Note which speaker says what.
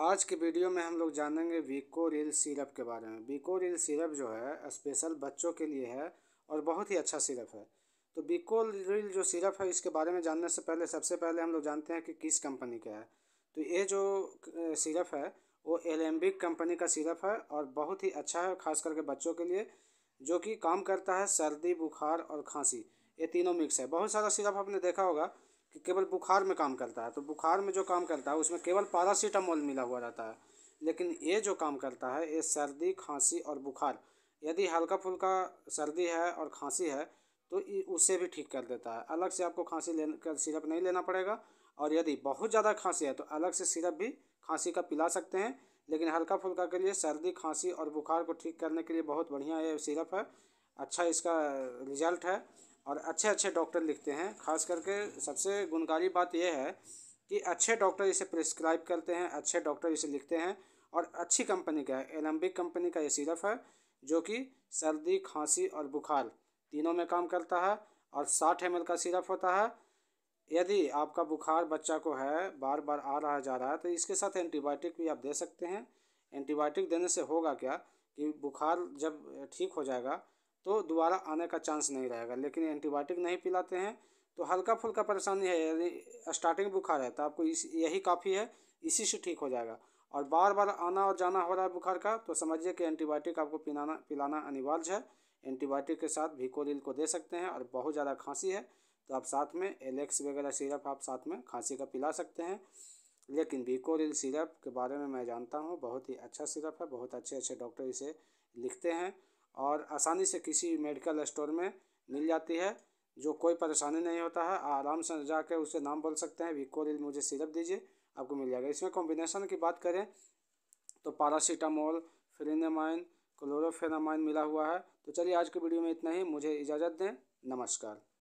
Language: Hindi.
Speaker 1: आज के वीडियो में हम लोग जानेंगे वीको रिल सिरप के बारे में वीको रिल सिरप जो है स्पेशल बच्चों के लिए है और बहुत ही अच्छा सिरप है तो वीको रिल जो सिरप है इसके बारे में जानने से पहले सबसे पहले हम लोग जानते हैं कि किस कंपनी का है तो ये जो सिरप है वो एलेम्बिक कंपनी का सिरप है और बहुत ही अच्छा है खास करके बच्चों के लिए जो कि काम करता है सर्दी बुखार और खांसी ये तीनों मिक्स है बहुत सारा सिरप आपने देखा होगा कि केवल बुखार में काम करता है तो बुखार में जो काम करता है उसमें केवल पारासीटामोल मिला हुआ रहता है लेकिन ये जो काम करता है ये सर्दी खांसी और बुखार यदि हल्का फुल्का सर्दी है और खांसी है तो उसे भी ठीक कर देता है अलग से आपको खांसी ले सिरप नहीं लेना पड़ेगा और यदि बहुत ज़्यादा खांसी है तो अलग से सिरप भी खांसी का पिला सकते हैं लेकिन हल्का फुल्का के लिए सर्दी खांसी और बुखार को ठीक करने के लिए बहुत बढ़िया ये सिरप है अच्छा इसका रिजल्ट है और अच्छे अच्छे डॉक्टर लिखते हैं खास करके सबसे गुणकारी बात यह है कि अच्छे डॉक्टर इसे प्रिस्क्राइब करते हैं अच्छे डॉक्टर इसे लिखते हैं और अच्छी कंपनी का है एलम्बिक कंपनी का ये सिरप है जो कि सर्दी खांसी और बुखार तीनों में काम करता है और साठ एम का सिरप होता है यदि आपका बुखार बच्चा को है बार बार आ रहा जा रहा है तो इसके साथ एंटीबायोटिक भी आप दे सकते हैं एंटीबायोटिक देने से होगा क्या कि बुखार जब ठीक हो जाएगा तो दोबारा आने का चांस नहीं रहेगा लेकिन एंटीबायोटिक नहीं पिलाते हैं तो हल्का फुल्का परेशानी है यदि स्टार्टिंग बुखार है तो आपको इस यही काफ़ी है इसी से ठीक हो जाएगा और बार बार आना और जाना हो रहा है बुखार का तो समझिए कि एंटीबायोटिक आपको पिलाना पिलाना अनिवार्य है एंटीबायोटिक के साथ भीकोरिल को दे सकते हैं और बहुत ज़्यादा खांसी है तो आप साथ में एलेक्स वगैरह सिरप आप साथ में खांसी का पिला सकते हैं लेकिन भिकोरिल सिरप के बारे में मैं जानता हूँ बहुत ही अच्छा सिरप है बहुत अच्छे अच्छे डॉक्टर इसे लिखते हैं और आसानी से किसी मेडिकल स्टोर में मिल जाती है जो कोई परेशानी नहीं होता है आराम से जाकर उसे नाम बोल सकते हैं विकोरिल मुझे सिरप दीजिए आपको मिल जाएगा इसमें कॉम्बिनेशन की बात करें तो पारासीटामोल फ्रीनेमाइन क्लोरोफेनामाइन मिला हुआ है तो चलिए आज के वीडियो में इतना ही मुझे इजाज़त दें नमस्कार